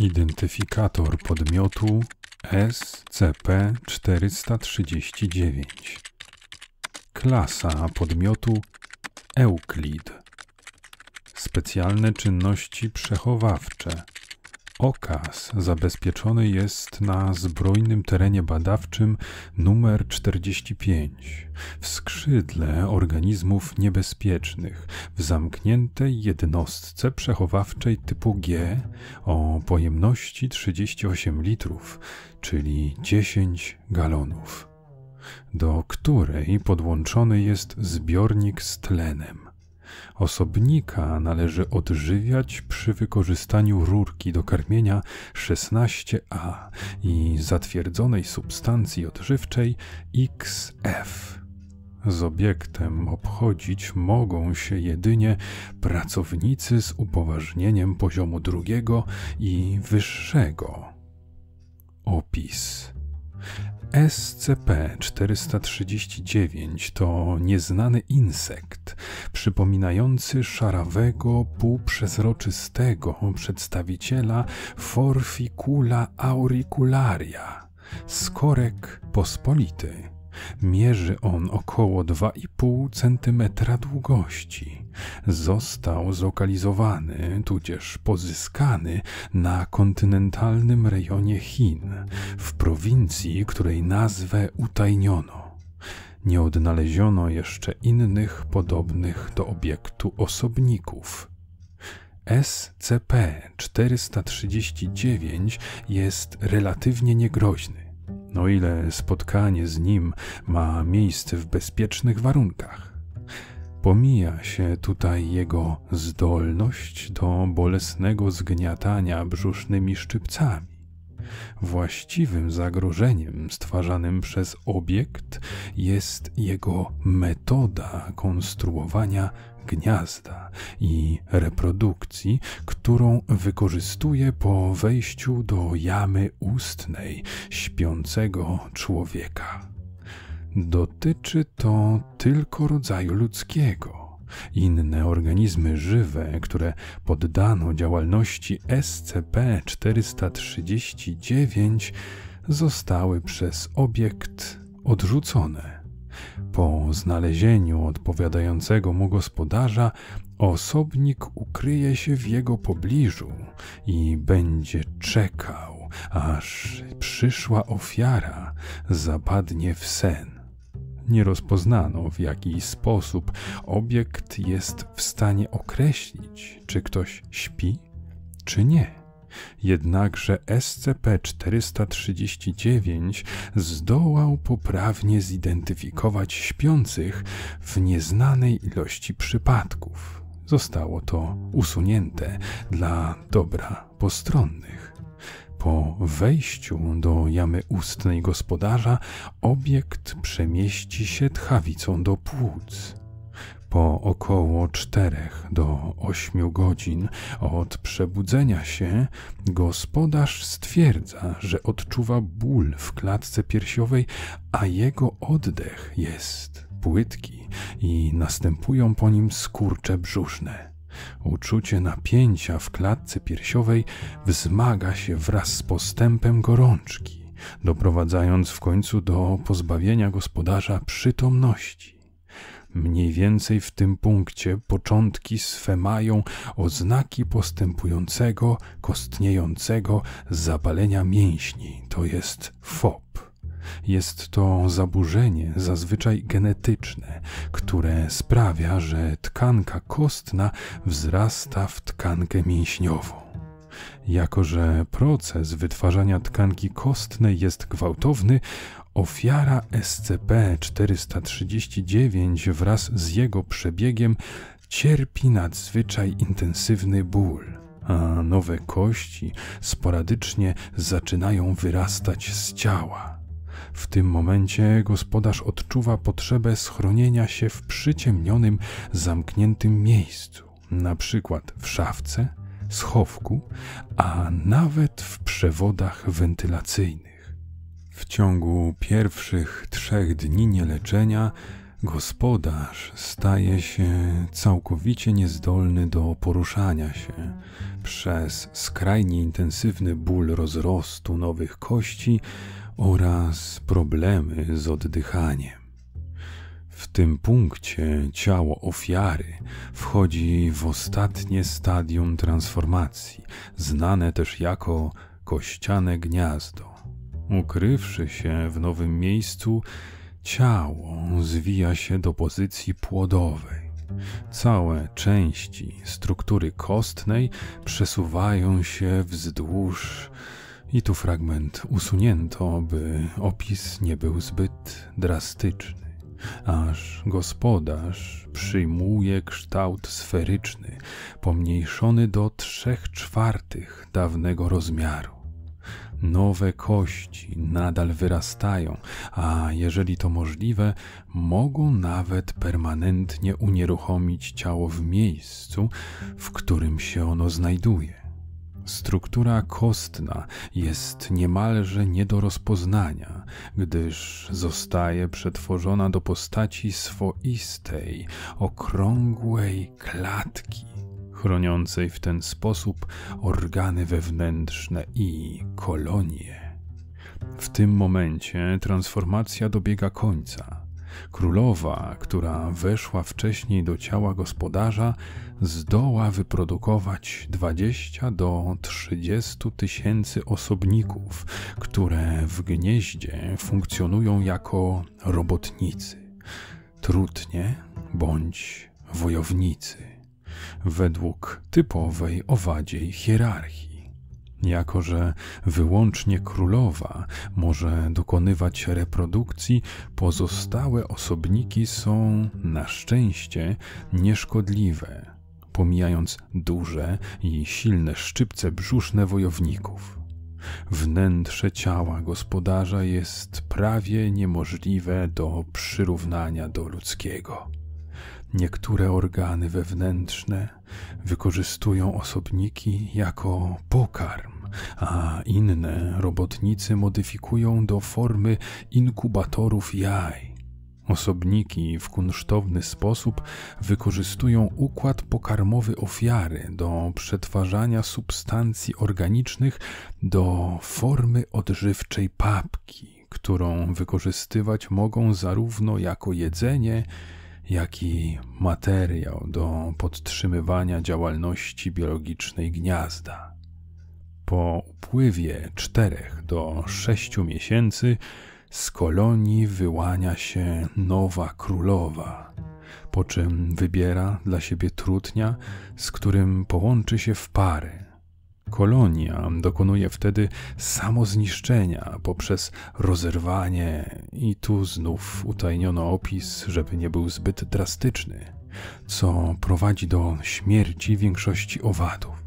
Identyfikator podmiotu SCP-439 Klasa podmiotu Euclid Specjalne czynności przechowawcze Okaz zabezpieczony jest na zbrojnym terenie badawczym numer 45, w skrzydle organizmów niebezpiecznych, w zamkniętej jednostce przechowawczej typu G o pojemności 38 litrów, czyli 10 galonów, do której podłączony jest zbiornik z tlenem. Osobnika należy odżywiać przy wykorzystaniu rurki do karmienia 16A i zatwierdzonej substancji odżywczej XF. Z obiektem obchodzić mogą się jedynie pracownicy z upoważnieniem poziomu drugiego i wyższego. Opis. SCP-439 to nieznany insekt przypominający szarawego, półprzezroczystego przedstawiciela Forficula auricularia, skorek pospolity. Mierzy on około 2,5 cm długości. Został zlokalizowany, tudzież pozyskany na kontynentalnym rejonie Chin, w prowincji, której nazwę utajniono. Nie odnaleziono jeszcze innych podobnych do obiektu osobników. SCP-439 jest relatywnie niegroźny o no ile spotkanie z nim ma miejsce w bezpiecznych warunkach. Pomija się tutaj jego zdolność do bolesnego zgniatania brzusznymi szczypcami właściwym zagrożeniem stwarzanym przez obiekt jest jego metoda konstruowania gniazda i reprodukcji, którą wykorzystuje po wejściu do jamy ustnej śpiącego człowieka. Dotyczy to tylko rodzaju ludzkiego inne organizmy żywe, które poddano działalności SCP-439, zostały przez obiekt odrzucone. Po znalezieniu odpowiadającego mu gospodarza, osobnik ukryje się w jego pobliżu i będzie czekał, aż przyszła ofiara zapadnie w sen nie rozpoznano, w jaki sposób obiekt jest w stanie określić, czy ktoś śpi, czy nie. Jednakże SCP-439 zdołał poprawnie zidentyfikować śpiących w nieznanej ilości przypadków. Zostało to usunięte dla dobra postronnych. Po wejściu do jamy ustnej gospodarza obiekt przemieści się tchawicą do płuc. Po około 4 do 8 godzin od przebudzenia się gospodarz stwierdza, że odczuwa ból w klatce piersiowej, a jego oddech jest płytki i następują po nim skurcze brzuszne. Uczucie napięcia w klatce piersiowej wzmaga się wraz z postępem gorączki, doprowadzając w końcu do pozbawienia gospodarza przytomności. Mniej więcej w tym punkcie początki swe mają oznaki postępującego, kostniejącego zapalenia mięśni, to jest FOP. Jest to zaburzenie zazwyczaj genetyczne, które sprawia, że tkanka kostna wzrasta w tkankę mięśniową. Jako że proces wytwarzania tkanki kostnej jest gwałtowny, ofiara SCP-439 wraz z jego przebiegiem cierpi nadzwyczaj intensywny ból, a nowe kości sporadycznie zaczynają wyrastać z ciała. W tym momencie gospodarz odczuwa potrzebę schronienia się w przyciemnionym, zamkniętym miejscu, na przykład w szafce, schowku, a nawet w przewodach wentylacyjnych. W ciągu pierwszych trzech dni nieleczenia Gospodarz staje się całkowicie niezdolny do poruszania się. Przez skrajnie intensywny ból rozrostu nowych kości oraz problemy z oddychaniem. W tym punkcie ciało ofiary wchodzi w ostatnie stadium transformacji, znane też jako kościane gniazdo. Ukrywszy się w nowym miejscu, ciało zwija się do pozycji płodowej. Całe części struktury kostnej przesuwają się wzdłuż i tu fragment usunięto, by opis nie był zbyt drastyczny, aż gospodarz przyjmuje kształt sferyczny, pomniejszony do trzech czwartych dawnego rozmiaru. Nowe kości nadal wyrastają, a jeżeli to możliwe, mogą nawet permanentnie unieruchomić ciało w miejscu, w którym się ono znajduje. Struktura kostna jest niemalże nie do rozpoznania, gdyż zostaje przetworzona do postaci swoistej, okrągłej klatki, chroniącej w ten sposób organy wewnętrzne i kolonie. W tym momencie transformacja dobiega końca. Królowa, która weszła wcześniej do ciała gospodarza, zdoła wyprodukować 20 do 30 tysięcy osobników, które w gnieździe funkcjonują jako robotnicy, trutnie bądź wojownicy, według typowej owadziej hierarchii jako że wyłącznie królowa może dokonywać reprodukcji, pozostałe osobniki są na szczęście nieszkodliwe, pomijając duże i silne szczypce brzuszne wojowników. Wnętrze ciała gospodarza jest prawie niemożliwe do przyrównania do ludzkiego niektóre organy wewnętrzne wykorzystują osobniki jako pokarm, a inne robotnicy modyfikują do formy inkubatorów jaj. Osobniki w kunsztowny sposób wykorzystują układ pokarmowy ofiary do przetwarzania substancji organicznych do formy odżywczej papki, którą wykorzystywać mogą zarówno jako jedzenie, jak i materiał do podtrzymywania działalności biologicznej gniazda. Po upływie 4 do 6 miesięcy z kolonii wyłania się nowa królowa, po czym wybiera dla siebie trutnia, z którym połączy się w pary Kolonia dokonuje wtedy samozniszczenia poprzez rozerwanie, i tu znów utajniono opis, żeby nie był zbyt drastyczny, co prowadzi do śmierci większości owadów.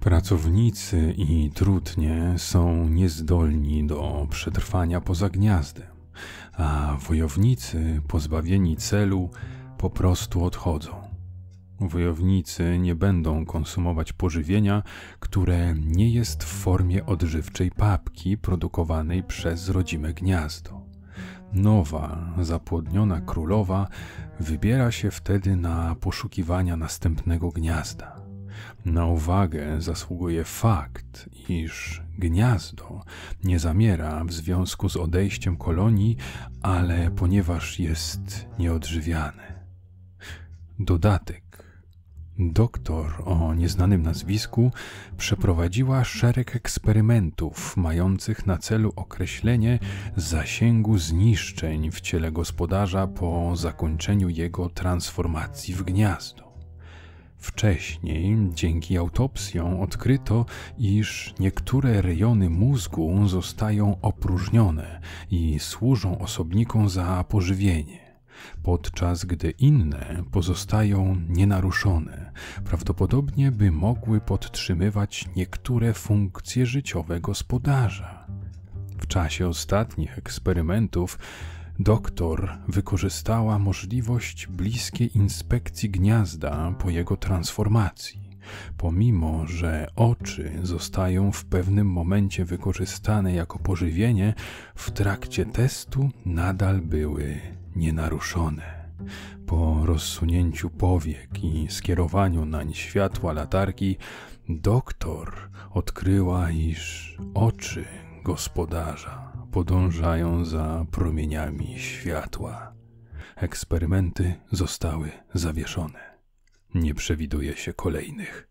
Pracownicy i trudnie są niezdolni do przetrwania poza gniazdem, a wojownicy pozbawieni celu po prostu odchodzą. Wojownicy nie będą konsumować pożywienia, które nie jest w formie odżywczej papki produkowanej przez rodzime gniazdo. Nowa, zapłodniona królowa wybiera się wtedy na poszukiwania następnego gniazda. Na uwagę zasługuje fakt, iż gniazdo nie zamiera w związku z odejściem kolonii, ale ponieważ jest nieodżywiane. Dodatek doktor o nieznanym nazwisku przeprowadziła szereg eksperymentów mających na celu określenie zasięgu zniszczeń w ciele gospodarza po zakończeniu jego transformacji w gniazdo. Wcześniej dzięki autopsjom odkryto, iż niektóre rejony mózgu zostają opróżnione i służą osobnikom za pożywienie podczas gdy inne pozostają nienaruszone, prawdopodobnie by mogły podtrzymywać niektóre funkcje życiowe gospodarza. W czasie ostatnich eksperymentów doktor wykorzystała możliwość bliskiej inspekcji gniazda po jego transformacji. Pomimo, że oczy zostają w pewnym momencie wykorzystane jako pożywienie, w trakcie testu nadal były nienaruszone. Po rozsunięciu powiek i skierowaniu nań światła latarki, doktor odkryła, iż oczy gospodarza podążają za promieniami światła. Eksperymenty zostały zawieszone. Nie przewiduje się kolejnych.